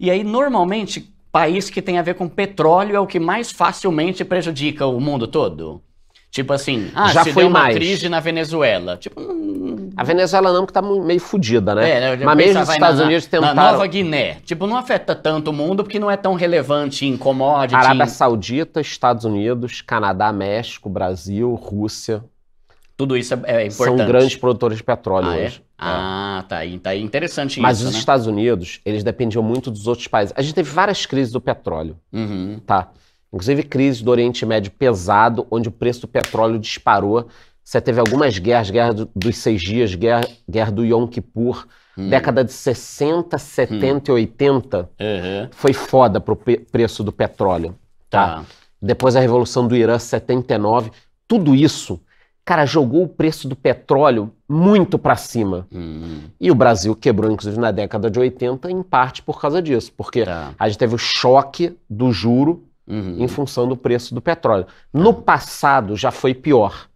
E aí, normalmente, país que tem a ver com petróleo é o que mais facilmente prejudica o mundo todo. Tipo assim, ah, já foi uma mais. crise na Venezuela. Tipo, hum... a Venezuela não, porque tá meio fodida, né? É, né, Mas mesmo os Estados na, Unidos tentaram... Na Nova Guiné. Tipo, não afeta tanto o mundo porque não é tão relevante em commodities. Arábia Saudita, Estados Unidos, Canadá, México, Brasil, Rússia, tudo isso é, é importante. São grandes produtores de petróleo ah, é? hoje. É? Ah, tá. Tá interessante Mas isso. Mas os né? Estados Unidos, eles dependiam muito dos outros países. A gente teve várias crises do petróleo. Uhum. Tá. Inclusive crise do Oriente Médio pesado, onde o preço do petróleo disparou. Você teve algumas guerras, guerra do, dos seis dias, guerra, guerra do Yom Kippur. Hum. Década de 60, 70 hum. e 80 uhum. foi foda pro pre preço do petróleo. Tá. tá. Depois a Revolução do Irã, 79. Tudo isso cara, jogou o preço do petróleo muito para cima. Uhum. E o Brasil quebrou, inclusive, na década de 80, em parte por causa disso, porque tá. a gente teve o choque do juro uhum. em função do preço do petróleo. No uhum. passado já foi pior,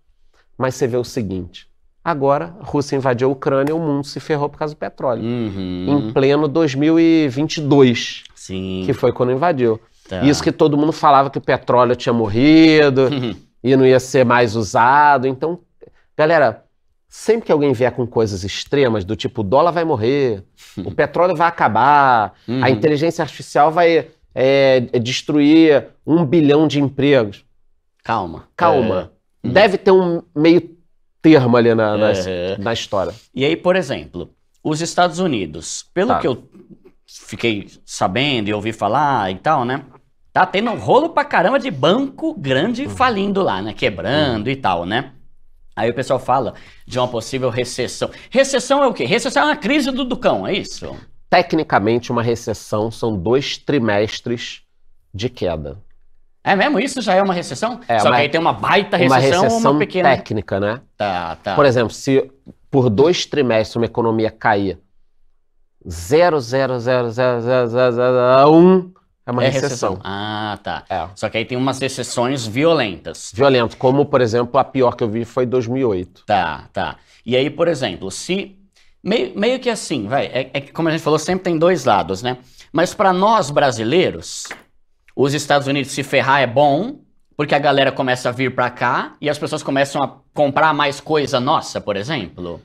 mas você vê o seguinte. Agora, a Rússia invadiu a Ucrânia, o mundo se ferrou por causa do petróleo. Uhum. Em pleno 2022, Sim. que foi quando invadiu. Tá. Isso que todo mundo falava que o petróleo tinha morrido, e não ia ser mais usado. Então, galera, sempre que alguém vier com coisas extremas, do tipo o dólar vai morrer, o petróleo vai acabar, uhum. a inteligência artificial vai é, destruir um bilhão de empregos. Calma. Calma. É. Uhum. Deve ter um meio termo ali na, na, é. na, história. E aí, por exemplo, os Estados Unidos, pelo tá. que eu fiquei sabendo e ouvi falar e tal, né? Tá tendo um rolo pra caramba de banco grande hum. falindo lá, né? Quebrando hum. e tal, né? Aí o pessoal fala de uma possível recessão. Recessão é o quê? Recessão é uma crise do Ducão, é isso? Tecnicamente, uma recessão são dois trimestres de queda. É mesmo? Isso já é uma recessão? É, Só uma, que aí tem uma baita recessão, uma, recessão uma pequena. técnica, né? Tá, tá. Por exemplo, se por dois trimestres uma economia cair 0,00001 é uma é recessão. recessão. Ah, tá. É. Só que aí tem umas recessões violentas. Violento, como, por exemplo, a pior que eu vi foi 2008. Tá, tá. E aí, por exemplo, se... Meio, meio que assim, vai, é, é que como a gente falou, sempre tem dois lados, né? Mas para nós brasileiros, os Estados Unidos se ferrar é bom, porque a galera começa a vir para cá e as pessoas começam a comprar mais coisa nossa, por exemplo.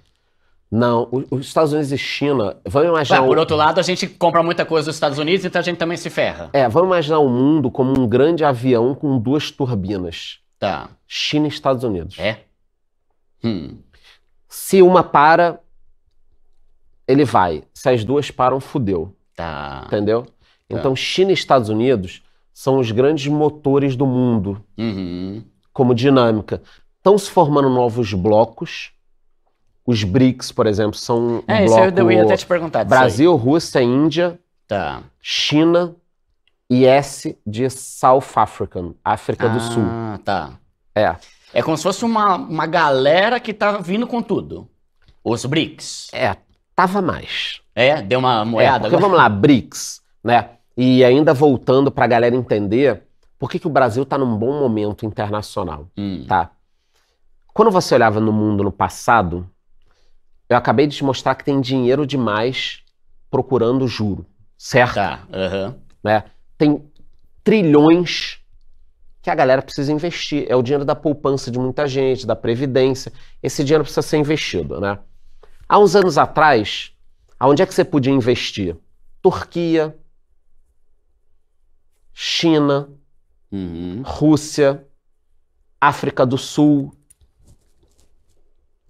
Não, os Estados Unidos e China. Vamos imaginar. um... Por outro lado, a gente compra muita coisa dos Estados Unidos, então a gente também se ferra. É, vamos imaginar o mundo como um grande avião com duas turbinas. Tá. China e Estados Unidos. É. Hum. Se uma para, ele vai. Se as duas param, fudeu. Tá. Entendeu? Tá. Então, China e Estados Unidos são os grandes motores do mundo uhum. como dinâmica. Estão se formando novos blocos os BRICS, por exemplo, são um é, bloco... Isso eu ia até te perguntar. Brasil, Rússia, Índia, tá. China e S de South African, África ah, do Sul. Ah, tá. É. É como se fosse uma, uma galera que tá vindo com tudo. Os BRICS. É, tava mais. É? Deu uma é, moeda? É, porque, vamos lá, BRICS, né? E ainda voltando para a galera entender por que, que o Brasil tá num bom momento internacional, hum. tá? Quando você olhava no mundo no passado, eu acabei de te mostrar que tem dinheiro demais procurando juro, certo? Tá, uhum. né? Tem trilhões que a galera precisa investir. É o dinheiro da poupança de muita gente, da previdência. Esse dinheiro precisa ser investido, né? Há uns anos atrás, aonde é que você podia investir? Turquia, China, uhum. Rússia, África do Sul,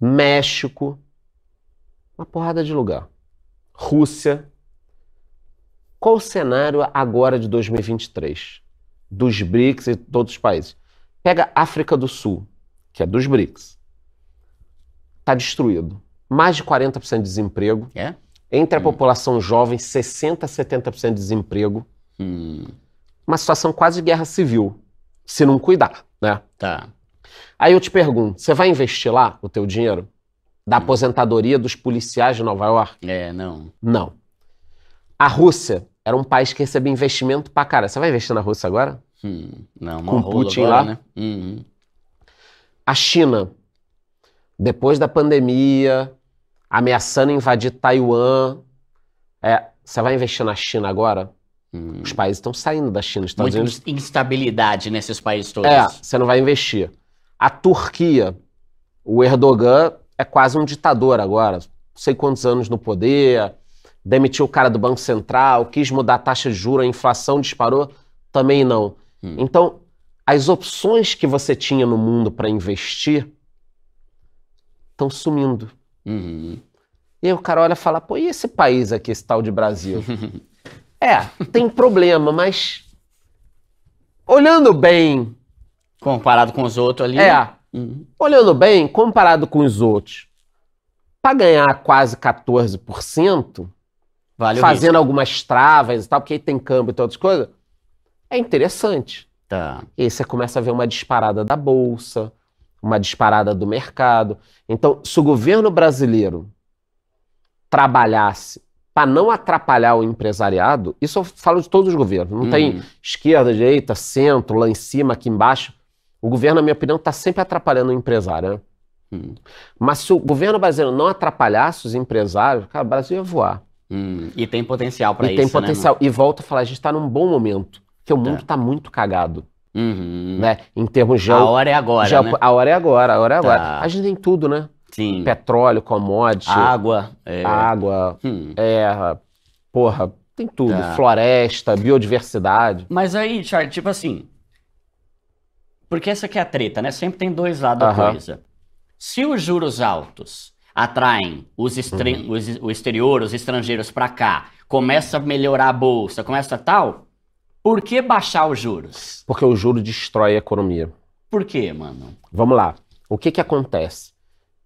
México. Uma porrada de lugar. Rússia. Qual o cenário agora de 2023? Dos BRICS e todos os países. Pega África do Sul, que é dos BRICS. Está destruído. Mais de 40% de desemprego. É? Entre a hum. população jovem, 60% a 70% de desemprego. Hum. Uma situação quase de guerra civil, se não cuidar, né? Tá. Aí eu te pergunto, você vai investir lá o teu dinheiro? da aposentadoria dos policiais de Nova York? É, não. Não. A Rússia era um país que recebia investimento pra cara. Você vai investir na Rússia agora? Hum, não, Com Putin agora, lá? Né? Uhum. A China, depois da pandemia, ameaçando invadir Taiwan. É, você vai investir na China agora? Hum. Os países estão saindo da China. Estados Muita Unidos... instabilidade nesses né, países é, todos. É, você não vai investir. A Turquia, o Erdogan é quase um ditador agora, sei quantos anos no poder, demitiu o cara do Banco Central, quis mudar a taxa de juros, a inflação disparou, também não. Hum. Então, as opções que você tinha no mundo para investir estão sumindo. Uhum. E aí o cara olha e fala, pô, e esse país aqui, esse tal de Brasil? é, tem problema, mas olhando bem... Comparado com os outros ali... É, né? Uhum. Olhando bem, comparado com os outros, para ganhar quase 14%, vale fazendo algumas travas e tal, porque aí tem câmbio e todas as coisas, é interessante. Tá. E você começa a ver uma disparada da bolsa, uma disparada do mercado. Então, se o governo brasileiro trabalhasse para não atrapalhar o empresariado, isso eu falo de todos os governos, não hum. tem uhum. esquerda, direita, centro, lá em cima, aqui embaixo. O governo, na minha opinião, está sempre atrapalhando o empresário. Né? Hum. Mas se o governo brasileiro não atrapalhasse os empresários, cara, o Brasil ia voar. Hum. E tem potencial para isso. E tem né, potencial. Né, e volta a falar, a gente está num bom momento, porque o tá. mundo está muito cagado. Uhum. Né? Em termos de. A hora é agora. Né? A hora é agora, a hora é agora. Tá. A gente tem tudo, né? Sim. Petróleo, commodity. Água. É. Água. Hum. É, porra, tem tudo. Tá. Floresta, biodiversidade. Mas aí, Charlie, tipo assim, porque essa aqui é a treta, né? Sempre tem dois lados da coisa. Se os juros altos atraem os, uhum. os o exterior, os estrangeiros para cá, começa a melhorar a bolsa, começa a tal, por que baixar os juros? Porque o juro destrói a economia. Por quê, mano? Vamos lá. O que que acontece?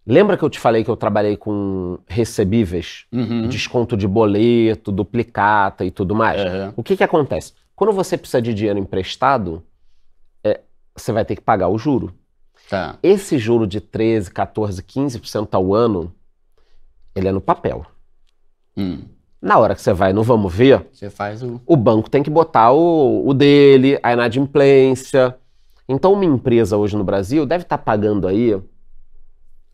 Lembra que eu te falei que eu trabalhei com recebíveis? Uhum. Desconto de boleto, duplicata e tudo mais? Uhum. O que que acontece? Quando você precisa de dinheiro emprestado, você vai ter que pagar o juro. Tá. Esse juro de 13, 14, 15% ao ano, ele é no papel. Hum. Na hora que você vai no Vamos Ver, você faz o... o banco tem que botar o, o dele, a inadimplência. Então, uma empresa hoje no Brasil deve estar tá pagando aí,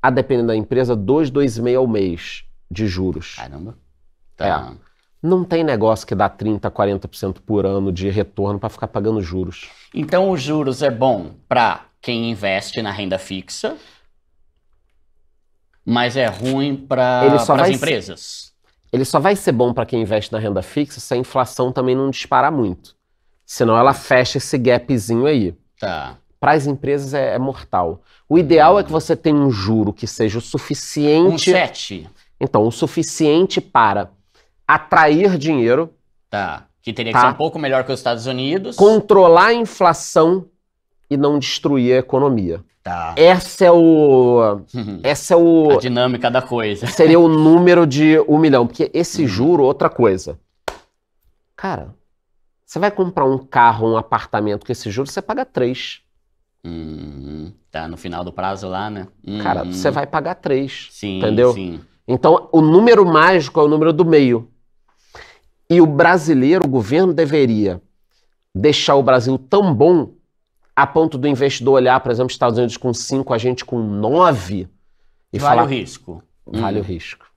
a depender da empresa, 2, 2,5 ao mês de juros. Caramba. Tá. É. Não tem negócio que dá 30%, 40% por ano de retorno para ficar pagando juros. Então, os juros é bom para quem investe na renda fixa, mas é ruim para as empresas. Ser, ele só vai ser bom para quem investe na renda fixa se a inflação também não disparar muito. Senão ela fecha esse gapzinho aí. Tá. Para as empresas é, é, mortal. O ideal hum. é que você tenha um juro que seja o suficiente. Um 7. Então, o suficiente para atrair dinheiro. Tá. Que teria tá? que ser um pouco melhor que os Estados Unidos. Controlar a inflação e não destruir a economia. Tá. Essa é o. Uhum. Essa é o. A dinâmica da coisa. Seria o número de um milhão. Porque esse uhum. juro, outra coisa. Cara, você vai comprar um carro, um apartamento com esse juro, você paga três. Uhum. Tá no final do prazo lá, né? Uhum. Cara, você uhum. vai pagar três. Sim, entendeu? Sim. Então, o número mágico é o número do meio. E o brasileiro, o governo deveria deixar o Brasil tão bom a ponto do investidor olhar, por exemplo, Estados Unidos com 5, a gente com 9 e vale falar... Vale o risco. Vale hum. o risco.